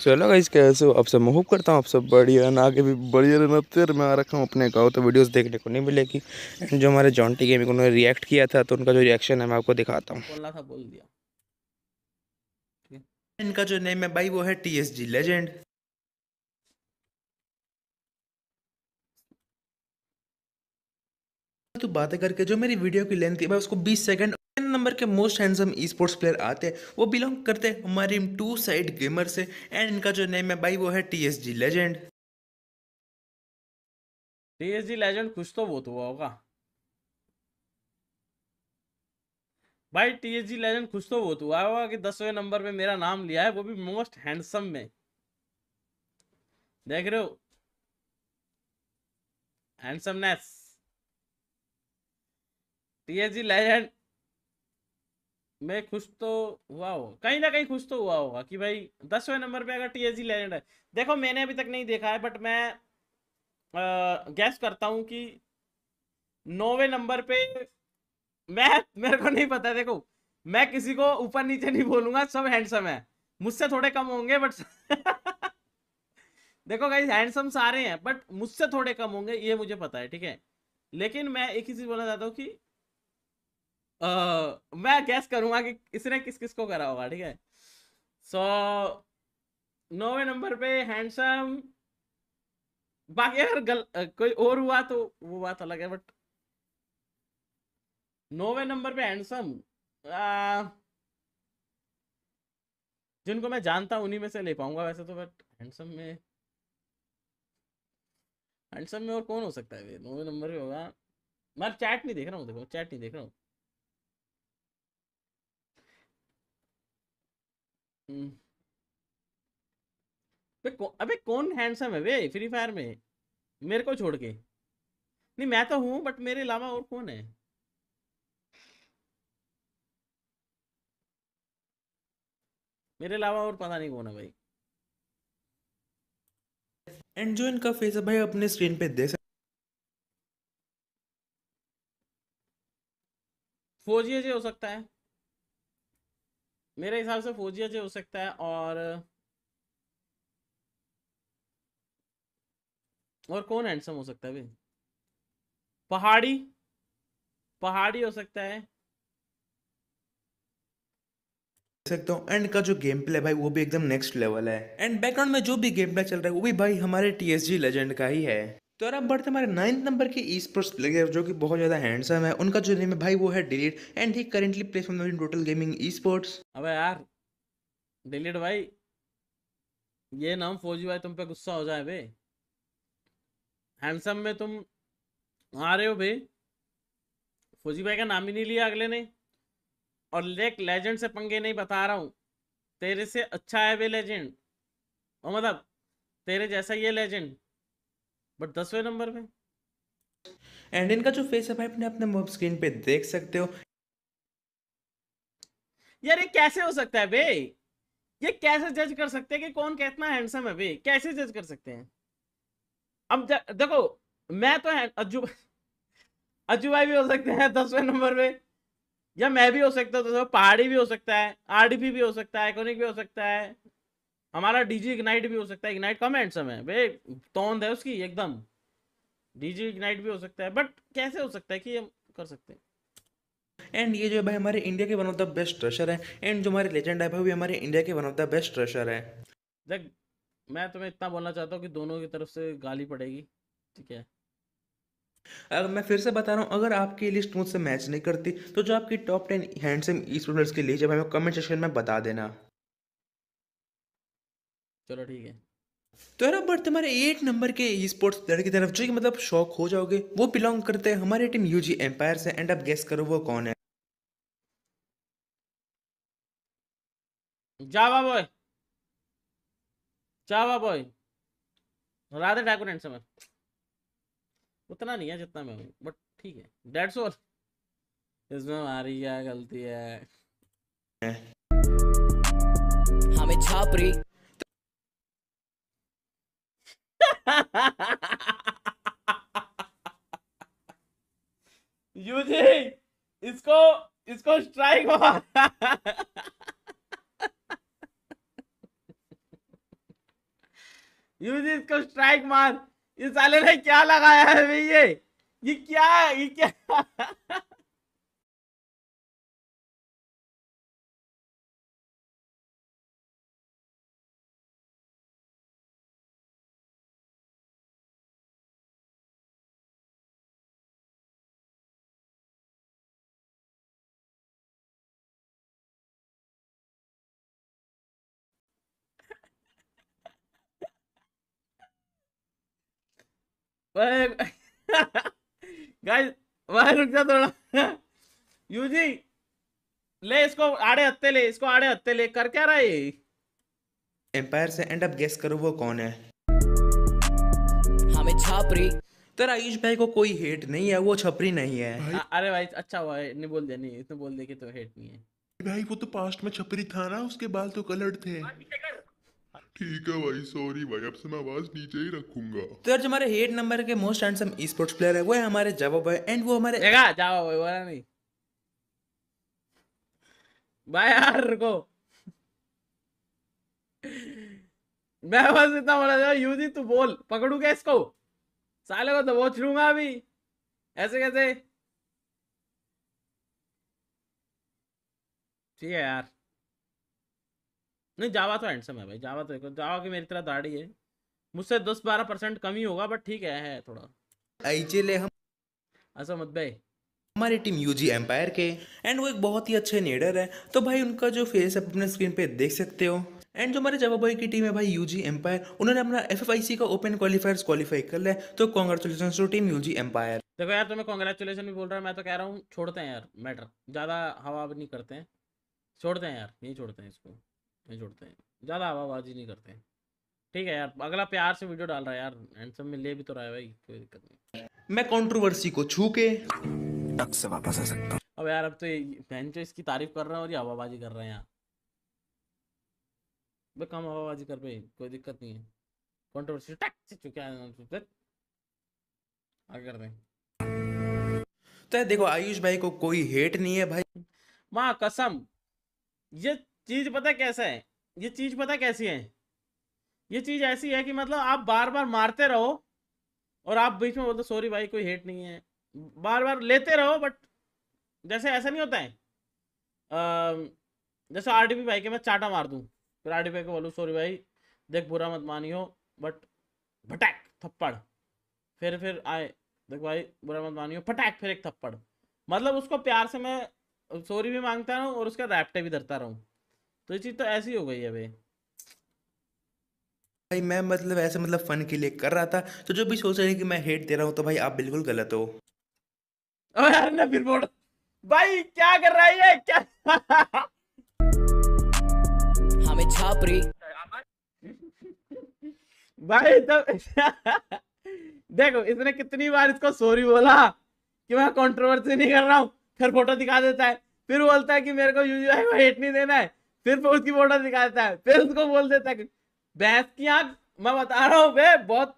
So hello guys कैसे हो आप सब मैं होप करता हूँ आप सब बढ़िया ना आगे भी बढ़िया रहना फिर मैं आ रखा हूँ अपने गाँव तो वीडियोस देखने को नहीं मिलेगी एंड जो हमारे जॉन्टी गेमिंग उन्होंने रिएक्ट किया था तो उनका जो रिएक्शन है मैं आपको दिखाता हूँ बोल दिया इनका जो नेम है भाई वो है टी एस जी लेजेंड तो बातें करके जो मेरी वीडियो की लेंथ है उसको 20 सेकंड नंबर के most handsome esports player आते हैं वो बिलोंग करते हैं हमारी टू साइड गेमर से एंड इनका जो नेम है भाई वो है T S G legend T S G legend कुछ तो वो तो हुआ होगा भाई टी एस जी लेजेंड कुछ तो वो तो हुआ होगा कि दसवें नंबर पे मेरा नाम लिया है वो भी मोस्ट हैंडसम में देख रहे हो हैंडसमनेस टीएजी लेजेंड मैं खुश तो हुआ हो कहीं ना कहीं खुश तो हुआ होगा कि भाई दसवें नंबर पे अगर टीएजी लेजेंड है देखो मैंने अभी तक नहीं देखा है बट मैं गैस करता हूँ कि नौवे नंबर पे मैं मेरे को नहीं पता देखो मैं किसी को ऊपर नीचे नहीं बोलूंगा सब हैंडसम है मुझसे थोड़े कम होंगे बट देखो गाइज हैंडसम सारे हैं बट मुझसे थोड़े कम होंगे ये मुझे पता है ठीक है लेकिन मैं एक ही चीज बोलना चाहता हूँ कि आ, मैं गैस करूंगा कि इसने किस किस को करा होगा ठीक है सो नौवे नंबर पे हैंडसम बाकी अगर गल, कोई और हुआ तो वो बात अलग है बट नौवे नंबर पे हैंडसम जिनको मैं जानता उन्हीं में से ले पाऊंगा वैसे तो बट हैंडसम में हैंडसम में और कौन हो सकता है नौवे नंबर पे होगा मैं चैट नहीं देख रहा हूँ देखो चैट नहीं देख रहा हूँ अबे hmm. कौ, अबे कौन हैंडसम है वे फ्री फायर में मेरे को छोड़ के नहीं मैं तो हूं बट मेरे अलावा और कौन है मेरे अलावा और पता नहीं कौन है भाई एंड जो इनका फेस है भाई अपने स्क्रीन पे देख फौजी हो सकता है मेरे हिसाब से फौजिया जो हो सकता है और और कौन हैंडसम हो सकता है भाई पहाड़ी पहाड़ी हो सकता है सकता हूँ एंड का जो गेम प्ले भाई वो भी एकदम नेक्स्ट लेवल है एंड बैकग्राउंड में जो भी गेम प्ले चल रहा है वो भी भाई हमारे टीएसजी लेजेंड का ही है तो अब बढ़ते हमारे नाइन्थ नंबर के ई स्पोर्ट्स प्लेयर जो कि बहुत ज़्यादा हैंडसम है उनका जो नेम है भाई वो है डिलीट एंड ही currently place from in total gaming esports अबे यार डिलीट भाई ये नाम फौजी भाई तुम पे गुस्सा हो जाए बे हैंडसम में तुम आ रहे हो बे फौजी भाई का नाम ही नहीं लिया अगले ने और लेक लेजेंड से पंगे नहीं बता रहा हूँ तेरे से अच्छा है बे लेजेंड और मतलब तेरे जैसा ये लेजेंड बट दसवें नंबर में एंड इनका जो फेस है भाई अपने अपने स्क्रीन पे देख सकते हो यार ये कैसे हो सकता है बे ये कैसे जज कर सकते हैं कि कौन कितना हैंडसम है बे कैसे जज कर सकते हैं अब देखो मैं तो अज्जू अज्जू भाई भी हो सकते हैं दसवें नंबर में या मैं भी हो सकता हूँ तो पहाड़ी भी हो सकता है आरडीपी भी हो सकता है कोनिक भी हो सकता है हमारा डीजी इग्नाइट भी हो सकता है इग्नाइट कम हैंडसम है वे तोंद है उसकी एकदम डीजी इग्नाइट भी हो सकता है बट कैसे हो सकता है कि हम कर सकते हैं एंड ये जो है भाई हमारे इंडिया के one of the best rusher है एंड जो हमारे लेजेंड है भाई भी हमारे इंडिया के one of the best rusher है देख मैं तुम्हें इतना बोलना चाहता हूँ कि दोनों की तरफ से गाली पड़ेगी ठीक है अगर मैं फिर से बता रहा हूँ अगर आपकी लिस्ट मुझसे मैच नहीं करती तो जो आपकी टॉप टेन हैंडसम स्टूडेंट्स की है भाई कमेंट सेक्शन में बता देना चलो ठीक है तो यार बट तुम्हारे एट नंबर के ई स्पोर्ट्स प्लेयर की तरफ जो कि मतलब शौक हो जाओगे वो बिलोंग करते हैं हमारी टीम यूजी एम्पायर से एंड अब गेस करो वो कौन है java boy java boy Radhe Thakur and समर उतना नहीं है जितना मैं हूँ बट ठीक है डेढ़ सौ इसमें हमारी क्या गलती है हमें छापरी यूजी इसको इसको स्ट्राइक मार यूजी इसको स्ट्राइक मार इस साले ने क्या लगाया है भैया ये क्या ये क्या गाइस भाई रुक जा थोड़ा यूजी ले इसको आड़े हत्ते ले इसको आड़े हत्ते ले कर क्या रहा है एम्पायर से एंड अप गेस करो वो कौन है हमें छापरी तेरा आयुष भाई को कोई हेट नहीं है वो छपरी नहीं है भाई? अरे भाई अच्छा हुआ है नहीं बोल दे नहीं तो बोल दे कि तो हेट नहीं है भाई वो तो पास्ट में छपरी था ना उसके बाल तो कलर्ड थे ठीक है भाई सॉरी भाई अब से मैं आवाज नीचे ही रखूंगा तो यार जो हमारे हेड नंबर के most handsome esports player है वो है हमारे जावा भाई एंड वो हमारे जगह जावा भाई बोला नहीं भाई यार रुको मैं बस इतना बोला था यूजी तू बोल पकड़ू क्या इसको साले को दबोच तो लूंगा अभी ऐसे कैसे ठीक है यार नहीं जावा तो हैंडसम है भाई जावा तो जावा की मेरी तरह दाढ़ी है मुझसे दस बारह परसेंट कम ही होगा बट ठीक है, है थोड़ा ले हम ऐसा मत भाई हमारी टीम यूजी एम्पायर के एंड वो एक बहुत ही अच्छे नेडर है तो भाई उनका जो फेस आप अपने स्क्रीन पे देख सकते हो एंड जो हमारे जवाब की टीम है भाई यूजी एम्पायर उन्होंने अपना एफ का ओपन क्वालिफायर क्वालिफाई कर लिया तो congratulation to team UG empire देखो यार तुम्हें कॉन्ग्रेचुलेशन भी बोल रहा है मैं तो कह रहा हूँ छोड़ते हैं यार मैटर ज़्यादा हवा नहीं करते हैं छोड़ते हैं यार नहीं छोड़ते हैं इसको नहीं छोड़ते हैं ज़्यादा हवाबाजी नहीं करते हैं ठीक है यार अगला प्यार से वीडियो डाल रहा है यार हैंडसम में ले भी तो रहा है भाई कोई दिक्कत नहीं मैं कॉन्ट्रोवर्सी को छू के टक से वापस आ सकता हूँ अब यार अब तो फैन जो इसकी तारीफ कर रहा है और ये हवाबाजी कर रहे हैं यहाँ भाई कम हवाबाजी कर भाई कोई दिक्कत नहीं है कॉन्ट्रोवर्सी टक से चुके आगे कर रहे तो देखो आयुष भाई को कोई हेट नहीं है भाई माँ कसम ये चीज़ पता कैसा है ये चीज़ पता कैसी है ये चीज़ ऐसी है कि मतलब आप बार बार मारते रहो और आप बीच में बोलते सॉरी भाई कोई हेट नहीं है बार बार लेते रहो बट जैसे ऐसा नहीं होता है जैसे आर भाई के मैं चाटा मार दूँ फिर आर को बोलूँ सॉरी भाई देख बुरा मत मानियो बट भटैक थप्पड़ फिर फिर आए देख भाई बुरा मत मानियो फटैक फिर एक थप्पड़ मतलब उसको प्यार से मैं सॉरी भी मांगता रहूँ और उसका रैपटे भी धरता रहूँ तो ये चीज़ तो ऐसी हो गई है भाई भाई मैं मतलब ऐसे मतलब फन के लिए कर रहा था तो जो भी सोच रहे हैं कि मैं हेट दे रहा हूँ तो भाई आप बिल्कुल गलत हो यार ना फिर बोल भाई क्या कर रहा है ये क्या हमें छापरी भाई तो देखो इसने कितनी बार इसको सॉरी बोला कि मैं कंट्रोवर्सी नहीं कर रहा हूँ फिर फोटो दिखा देता है फिर बोलता है कि मेरे को यूजीआई को हेट नहीं देना है फिर उसकी फोटो दिखाता है फिर उसको बोल देता है बहस की आग मैं बता रहा हूँ बहुत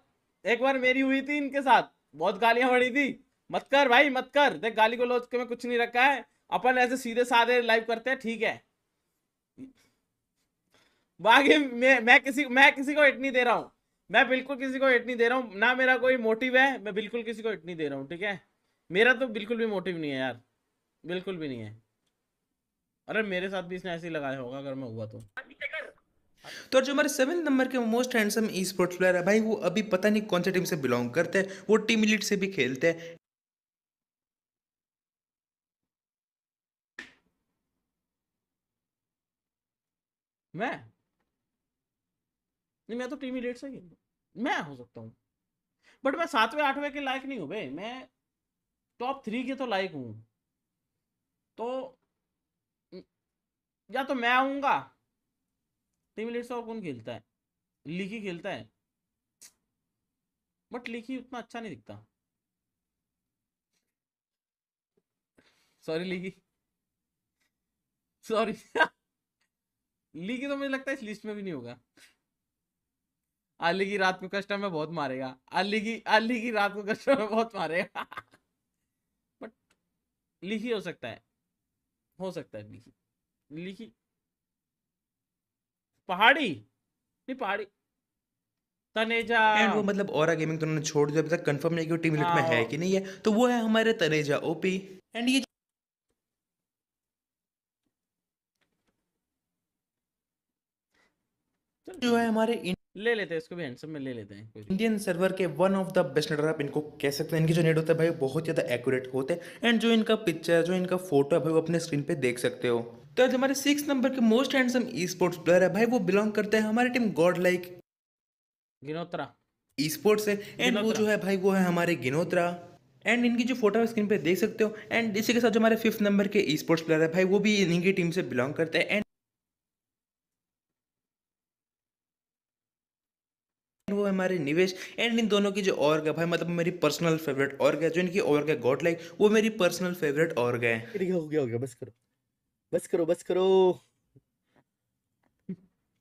एक बार मेरी हुई थी इनके साथ बहुत गालियां पड़ी थी मत कर भाई मत कर देख गाली को लोच के में कुछ नहीं रखा है अपन ऐसे सीधे साधे लाइव करते हैं ठीक है बाकी मैं मैं किसी मैं किसी को हिट नहीं दे रहा हूँ मैं बिल्कुल किसी को हिट नहीं दे रहा हूँ ना मेरा कोई मोटिव है मैं बिल्कुल किसी को हिट नहीं दे रहा हूँ ठीक है मेरा तो बिल्कुल भी मोटिव नहीं है यार बिल्कुल भी नहीं है अरे मेरे साथ भी इसने ऐसे ही लगाया होगा अगर मैं हुआ तो तो जो हमारे सेवन नंबर के most handsome esports player है भाई वो अभी पता नहीं कौन से टीम से बिलोंग करते हैं वो टीम लीड से भी खेलते हैं मैं नहीं मैं तो टीम लीड से ही मैं हो सकता हूँ बट मैं सातवें आठवें के लायक नहीं हूँ भाई मैं टॉप थ्री के तो लायक हूँ तो या तो मैं आऊंगा टीम लीड से और कौन खेलता है लिखी खेलता है बट लिखी उतना अच्छा नहीं दिखता सॉरी लिखी सॉरी लिखी तो मुझे लगता है इस लिस्ट में भी नहीं होगा अली की रात को कस्टम में बहुत मारेगा अली की अली की रात को कस्टम में बहुत मारेगा बट लिखी हो सकता है हो सकता है लिखी लिखी पहाड़ी नहीं पहाड़ी तनेजा एंड वो मतलब और गेमिंग तो उन्होंने छोड़ दिया अभी तक कंफर्म नहीं कि वो टीम इलेट में है हाँ। कि नहीं है तो वो है हमारे तनेजा ओपी एंड ये जो है हमारे इन... ले लेते हैं इसको भी हैंडसम में ले लेते हैं इंडियन सर्वर के one of the best nader आप इनको कह सकते हैं इनकी जो नेट होता है भाई बहुत ज़्यादा एक्यूरेट होते हैं एंड जो इनका पिक्चर जो इनका फोटो है भाई वो अपने स्क्रीन पे देख सकते हो तो आज हमारे सिक्स नंबर के most handsome esports player है भाई वो बिलोंग करते हैं हमारी टीम गॉड लाइक गिनोत्रा ई स्पोर्ट्स है एंड वो जो है भाई वो है हमारे गिनोत्रा एंड इनकी जो फोटो स्क्रीन पे देख सकते हो एंड इसी के साथ जो हमारे फिफ्थ नंबर के ई स्पोर्ट्स प्लेयर है भाई वो भी इन्हीं की टीम से बिलोंग करते हैं एंड वो हमारे निवेश एंड इन दोनों की जो और है भाई मतलब मेरी पर्सनल फेवरेट और है जो इनकी और गए गॉड लाइक वो मेरी पर्सनल फेवरेट और गए हो गया हो गया बस करो बस करो बस करो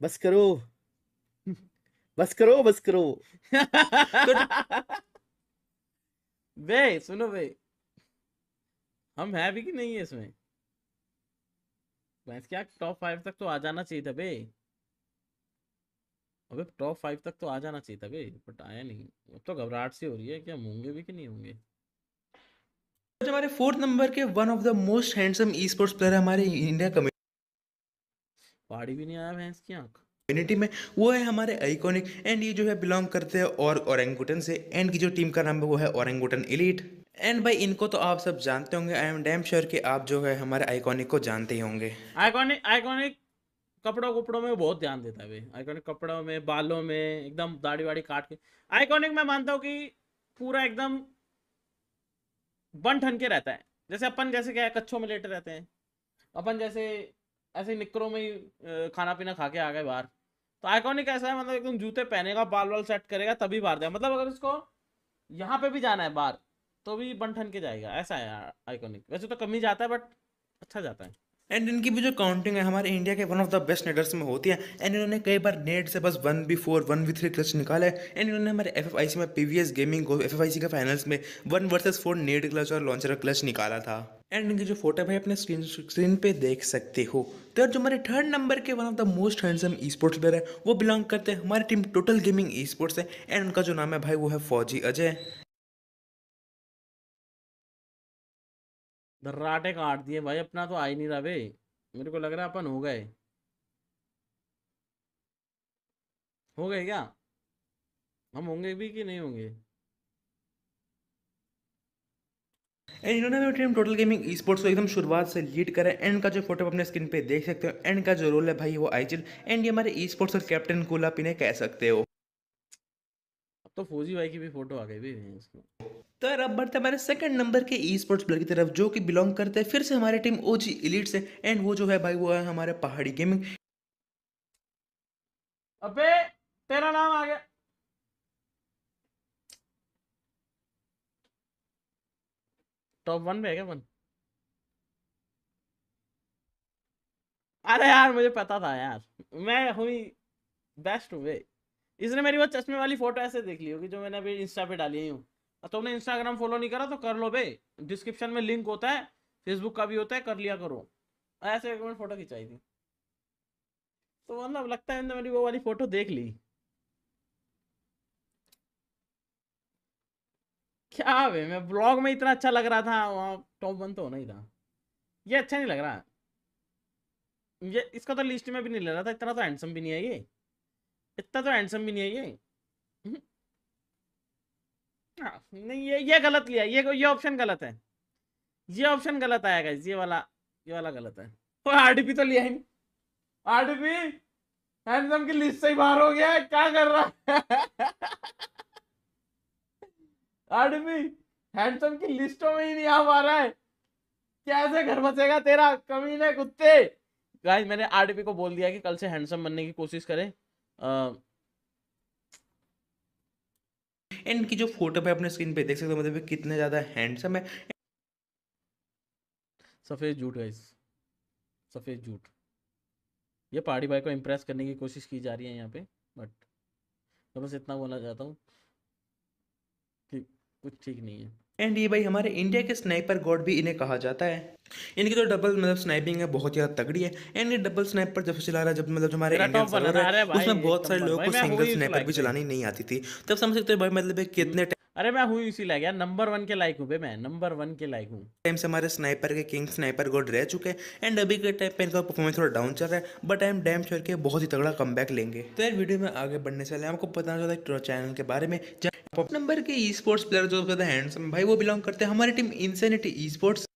बस करो बस करो बस करो बे सुनो बे हम है भी कि नहीं है इसमें भैंस क्या टॉप फाइव तक तो आ जाना चाहिए था बे अबे टॉप फाइव तक तो आ जाना चाहिए था बे बट आया नहीं अब तो घबराहट सी हो रही है क्या हम होंगे भी कि नहीं होंगे हमारे फोर्थ नंबर के one of the most handsome esports player है हमारे इंडिया कम्युनिटी पहाड़ी भी नहीं आया भैंस की आंख कम्युनिटी में वो है हमारे आइकॉनिक एंड ये जो है बिलोंग करते हैं और औरंगुटन से एंड की जो टीम का नाम है वो है औरंगुटन इलीट एंड भाई इनको तो आप सब जानते होंगे आई एम डैम श्योर कि आप जो है हमारे आइकॉनिक को जानते ही होंगे आइकॉनिक आइकॉनिक कपड़ों कपड़ों में बहुत ध्यान देता है भाई आइकॉनिक कपड़ों में बालों में एकदम दाढ़ी वाड़ी काट के आइकॉनिक मैं मानता हूँ कि पूरा एकदम बन ठन के रहता है जैसे अपन जैसे क्या है कच्छों में लेटे रहते हैं अपन जैसे ऐसे निकरों में ही खाना पीना खा के आ गए बाहर तो आइकॉनिक ऐसा है मतलब एकदम जूते पहनेगा बाल वाल सेट करेगा तभी बाहर जाए मतलब अगर इसको यहाँ पे भी जाना है बाहर तो भी बन ठन के जाएगा ऐसा है आइकॉनिक वैसे तो कम ही जाता है बट अच्छा जाता है एंड इनकी भी जो काउंटिंग है हमारे इंडिया के one of the best naders में होती है एंड इन्होंने कई बार नेट से बस one v four one v three clutch निकाला है एंड इन्होंने हमारे एफ आई सी में पी वी एस गेमिंग को एफ आई सी के फाइनल्स में one versus four nade clutch और लॉन्चर क्लच निकाला था एंड इनकी जो फोटो है अपने स्क्रीन स्क्रीन पे देख सकते हो तो यार जो हमारे थर्ड नंबर के one of the most handsome esports player है वो बिलोंग करते हैं हमारी team total gaming esports है एंड उनका जो नाम है भाई वो है फौजी अजय दर्राटे काट दिए भाई अपना तो आ ही नहीं रहा भे मेरे को लग रहा अपन हो गए हो गए क्या हम होंगे भी कि नहीं होंगे इन्होंने भी टीम टोटल गेमिंग स्पोर्ट्स को एकदम शुरुआत से लीड करा है एंड का जो फोटो अपने स्क्रीन पे देख सकते हो एंड का जो रोल है भाई वो आइजल एंड ये हमारे ई स्पोर्ट्स और कैप्टन कोला पीने कह सकते हो तो फौजी भाई की भी फोटो आ गई भी इसमें तो अब बढ़ते हैं हमारे सेकंड नंबर के ई स्पोर्ट्स प्लेयर की तरफ जो कि बिलोंग करते हैं फिर से हमारे टीम ओ जी इलीट से एंड वो जो है भाई वो है हमारे पहाड़ी गेमिंग अबे तेरा नाम आ गया टॉप वन पे है क्या वन अरे यार मुझे पता था यार मैं हुई बेस्ट हूँ भाई इसने मेरी वो चश्मे वाली फोटो ऐसे देख ली होगी जो मैंने अभी इंस्टा पे डाली हूँ तुमने इंस्टाग्राम फॉलो नहीं करा तो कर लो भे डिस्क्रिप्शन में लिंक होता है फेसबुक का भी होता है कर लिया करो ऐसे एक मिनट फोटो खिंचाई थी तो मतलब लगता है मेरी वो वाली फोटो देख ली क्या वे मैं ब्लॉग में इतना अच्छा लग रहा था वहाँ टॉप वन तो होना ही था ये अच्छा नहीं लग रहा ये इसका तो लिस्ट में भी नहीं ले रहा था इतना तो हैंडसम भी नहीं है ये इतना तो हैंडसम भी नहीं है ये हम्म। हाँ, नहीं ये ये गलत लिया ये ये ऑप्शन गलत है ये ऑप्शन गलत आया गाइस ये वाला ये वाला गलत है कोई आरडीपी तो लिया ही नहीं आरडीपी हैंडसम की लिस्ट से ही बाहर हो गया क्या कर रहा है आरडीपी हैंडसम की लिस्टों में ही नहीं आ पा रहा है कैसे घर बचेगा तेरा कमीने कुत्ते गाइस मैंने आरडीपी को बोल दिया कि कल से हैंडसम बनने की कोशिश करें एंड की जो फोटो है अपने स्क्रीन पे देख सकते हो मतलब कितने ज़्यादा हैंडसम है सफ़ेद झूठ है सफ़ेद झूठ ये पहाड़ी भाई को इम्प्रेस करने की कोशिश की जा रही है यहाँ पे बट मैं बस इतना बोलना चाहता हूँ कि कुछ ठीक नहीं है एंड ये भाई हमारे इंडिया के स्नाइपर गॉड भी इन्हें कहा जाता है इनकी तो डबल मतलब स्नाइपिंग है बहुत ज़्यादा तगड़ी है एंड ये डबल स्नाइपर जब से चला रहा है जब मतलब हमारे इंडियन उसमें बहुत सारे लोगों को सिंगल स्नाइपर भी चलानी नहीं आती थी तब समझ सकते भाई मतलब कितने अरे मैं हूँ इसी लाइक यार नंबर वन के लाइक हूँ मैं नंबर वन के लाइक हूँ टाइम से हमारे स्नाइपर के किंग स्नाइपर गोड रह चुके हैं एंड अभी के टाइम पे इनका परफॉर्मेंस थोड़ा डाउन चल रहा है but I am damn sure के बहुत ही तगड़ा कम लेंगे तो यार वीडियो में आगे बढ़ने से पहले आपको बताना चाहता है चैनल के बारे में नंबर के ई स्पोर्ट्स प्लेयर जो ज़्यादा हैंडसम भाई वो बिलोंग करते हैं हमारी team insanity esports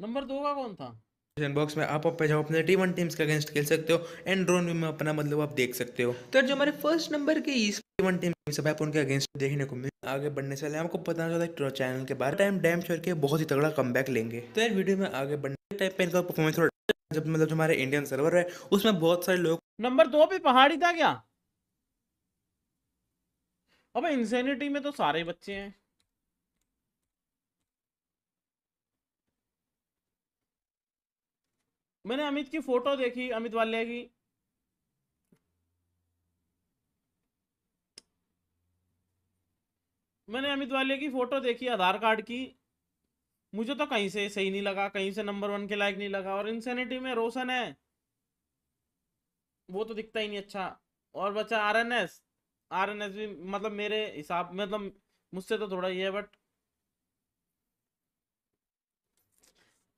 number दो का कौन था बॉक्स में आप पे जाओ अपने टी वन टीम्स के अगेंस्ट खेल सकते हो एंड ड्रोन में अपना मतलब आप देख सकते हो तो जो हमारे फर्स्ट नंबर के इस टी वन टीम सब आप उनके अगेंस्ट देखने को मिले आगे बढ़ने से पहले आपको पता चला चैनल के बारे टाइम डैम छोड़ के बहुत ही तगड़ा कम लेंगे तो यार वीडियो में आगे बढ़ने टाइप का परफॉर्मेंस थोड़ा जब मतलब जो हमारे इंडियन सर्वर है उसमें बहुत सारे लोग नंबर दो पे पहाड़ी था क्या अब इंसेनिटी में तो सारे बच्चे हैं मैंने अमित की फोटो देखी अमित वाले की मैंने अमित वाले की फोटो देखी आधार कार्ड की मुझे तो कहीं से सही नहीं लगा कहीं से नंबर वन के लायक नहीं लगा और इंसेनिटी में रोशन है वो तो दिखता ही नहीं अच्छा और बचा R N S R N S भी मतलब मेरे हिसाब मतलब मुझसे तो थोड़ा ही है बट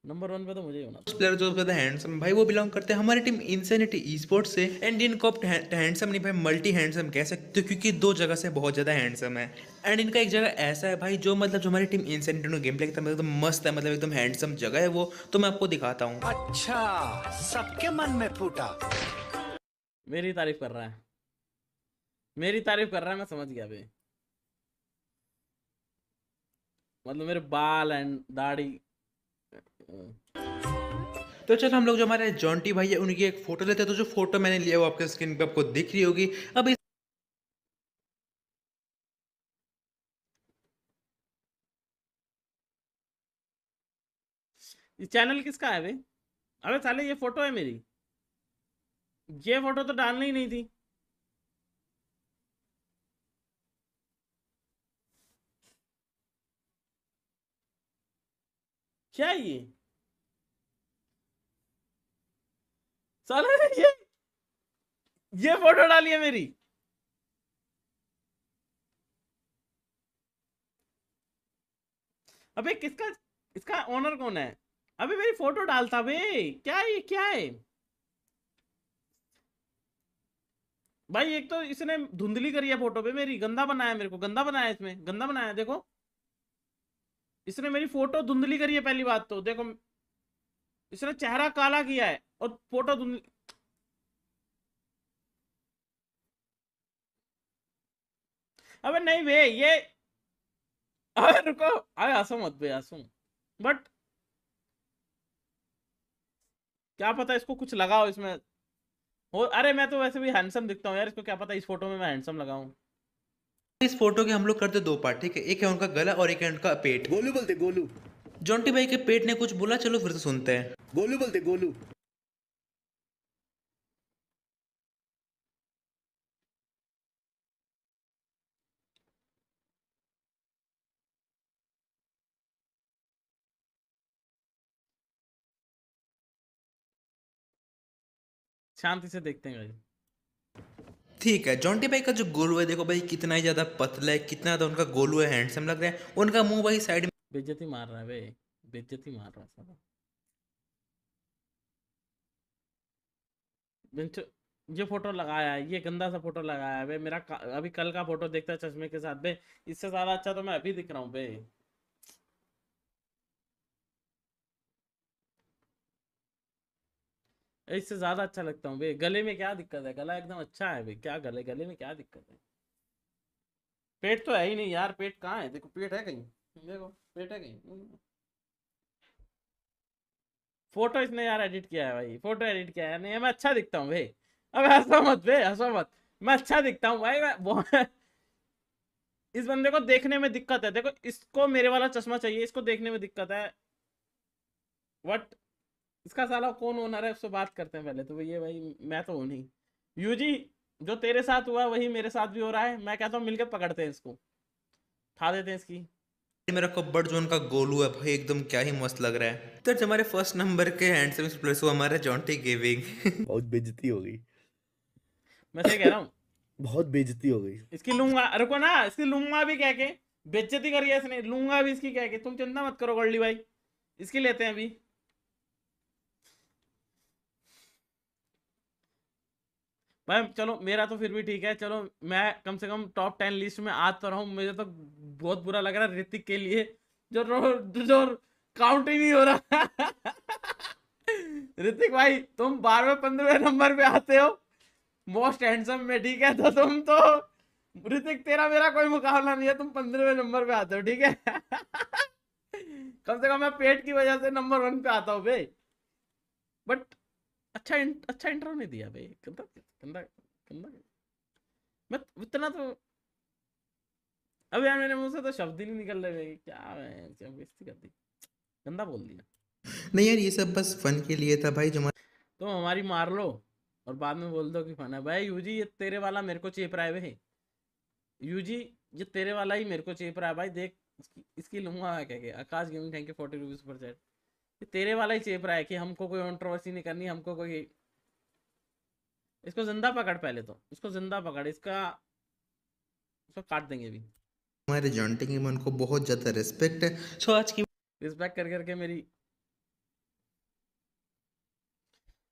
नंबर वन पे तो मुझे ही होना प्लेयर जो कहते हैं हैंडसम भाई वो बिलोंग करते हैं हमारी टीम इंसेनिटी ई स्पोर्ट्स से एंड इनको हैंडसम नहीं भाई मल्टी हैंडसम कह सकते हो क्योंकि दो जगह से बहुत ज़्यादा हैंडसम है एंड इनका एक जगह ऐसा है भाई जो मतलब जो हमारी टीम इंसेनिटी ने गेम प्ले एकदम तो मस्त है मतलब एकदम हैंडसम जगह है वो तो मैं आपको दिखाता हूँ अच्छा सबके मन में फूटा मेरी तारीफ कर रहा है मेरी तारीफ कर रहा है मैं समझ गया भाई मतलब मेरे बाल एंड दाढ़ी तो चलो हम लोग जो हमारे जॉन्टी भाई है उनकी एक फ़ोटो लेते हैं तो जो फ़ोटो मैंने लिया वो आपके स्क्रीन पे आपको दिख रही होगी अब इस चैनल किसका है भाई अरे साले ये फ़ोटो है मेरी ये फ़ोटो तो डालनी ही नहीं थी क्या ये साला ये ये फोटो डाली है मेरी अबे किसका इसका ओनर कौन है अबे मेरी फोटो डालता बे क्या ये क्या है भाई एक तो इसने धुंधली करी है फोटो पे मेरी गंदा बनाया मेरे को गंदा बनाया इसमें गंदा बनाया देखो इसने मेरी फोटो धुंधली करी है पहली बात तो देखो इसने चेहरा काला किया है और फोटो धुंधली अबे नहीं वे ये अबे रुको अरे आसू मत भे आसू बट क्या पता इसको कुछ लगाओ इसमें हो अरे मैं तो वैसे भी हैंडसम दिखता हूँ यार इसको क्या पता इस फोटो में मैं हैंडसम लगाऊ इस फोटो के हम लोग करते दो पार्ट ठीक है एक है उनका गला और एक है उनका पेट गोलू बोलते गोलू जॉन्टी भाई के पेट ने कुछ बोला चलो फिर से सुनते हैं गोलू बोलते गोलू शांति से देखते हैं ठीक है जॉन्टी भाई का जो गोलू है देखो भाई कितना ही ज़्यादा पतला है कितना ज़्यादा उनका गोलू है हैंडसम लग रहा है उनका मुंह भाई साइड में बेज्जती मार रहा है भाई बेज्जती मार रहा है ये फोटो लगाया है ये गंदा सा फोटो लगाया है बे मेरा अभी कल का फोटो देखता है चश्मे के साथ बे इससे ज़्यादा अच्छा तो मैं अभी दिख रहा हूँ बे इससे ज्यादा अच्छा लगता हूँ भाई गले में क्या दिक्कत है गला एकदम अच्छा है भाई क्या गले गले में क्या दिक्कत है पेट तो है ही नहीं यार पेट कहाँ है देखो पेट है कहीं देखो पेट है कहीं फोटो इसने यार एडिट किया है भाई फोटो एडिट किया है नहीं मैं अच्छा दिखता हूँ भाई अब हंसो मत भे हंसो मत मैं अच्छा दिखता हूँ भाई मैं इस बंदे को देखने में दिक्कत है देखो इसको मेरे वाला चश्मा चाहिए इसको देखने में दिक्कत है वट इसका साला कौन ओनर है उससे बात करते हैं पहले तो भैया भाई मैं तो हूँ नहीं यू जी जो तेरे साथ हुआ वही मेरे साथ भी हो रहा है मैं कहता हूँ मिलकर पकड़ते हैं इसको ठा देते हैं इसकी मेरा कब्बड़ जोन का गोलू है भाई एकदम क्या ही मस्त लग रहा है तो हमारे फर्स्ट नंबर के हैंडसम प्लेयर्स हुआ हमारे जॉन्टी गेविंग बहुत बेइज्जती हो गई मैं से कह रहा हूं बहुत बेइज्जती हो गई इसकी लूंगा रुको ना इसकी लूंगा भी कह के बेइज्जती करी है इसने लूंगा भी इसकी कह के तुम चिंता मत करो गली भाई इसकी लेते हैं अभी मैम चलो मेरा तो फिर भी ठीक है चलो मैं कम से कम टॉप टेन लिस्ट में आ तो रहा हूँ मुझे तो बहुत बुरा लग रहा है ऋतिक के लिए जो जो काउंट ही नहीं हो रहा ऋतिक भाई तुम बारहवें पंद्रहवें नंबर पे आते हो मोस्ट हैंडसम में ठीक है तो तुम तो ऋतिक तेरा मेरा कोई मुकाबला नहीं है तुम पंद्रहवें नंबर पे आते हो ठीक है कम से कम मैं पेट की वजह से नंबर वन पे आता हूँ भाई बट अच्छा अच्छा इंटर नहीं दिया भाई कंदा कंदा कंदा मैं इतना तो अब यार मेरे मुंह से तो शब्द ही नहीं निकल रहे भाई क्या मैं बेइज्जती कर दी गंदा बोल दिया नहीं यार ये सब बस फन के लिए था भाई जमा तुम हमारी मार लो और बाद में बोल दो कि फन है भाई यूजी ये तेरे वाला मेरे को चेप रहा है भाई यूजी ये तेरे वाला ही मेरे को चेप रहा है भाई देख इसकी इसकी लूंगा क्या क्या Akash gaming thank you forty rupees पर चैट तेरे वाला ही चेप रहा है कि हमको कोई कॉन्ट्रोवर्सी नहीं करनी हमको कोई इसको जिंदा पकड़ पहले तो इसको जिंदा पकड़ इसका इसको काट देंगे भी हमारे जॉन्टिंग में उनको बहुत ज्यादा रिस्पेक्ट है सो तो आज की रिस्पेक्ट कर करके मेरी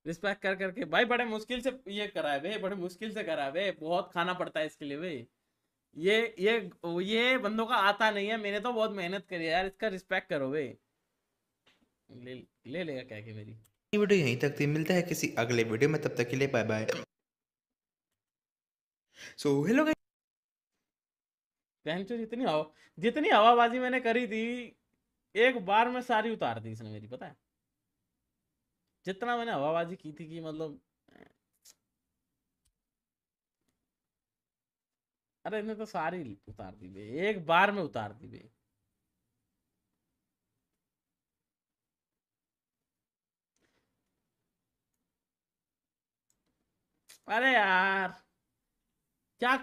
रिस्पेक्ट कर करके भाई बड़े मुश्किल से ये करा है भाई बड़े मुश्किल से करा है भाई बहुत खाना पड़ता है इसके लिए भाई ये ये ये बंदों का आता नहीं है मैंने तो बहुत मेहनत करी है यार इसका रिस्पेक्ट करो भाई ले ले लेगा कह के मेरी वीडियो यहीं तक थी मिलता है किसी अगले वीडियो में तब तक के लिए बाय बाय सो हेलो पहनचो जितनी हवा जितनी हवाबाजी मैंने करी थी एक बार में सारी उतार दी इसने मेरी पता है जितना मैंने हवाबाजी की थी कि मतलब अरे इन्हें तो सारी उतार दी बे एक बार में उतार दी भाई अरे यार क्या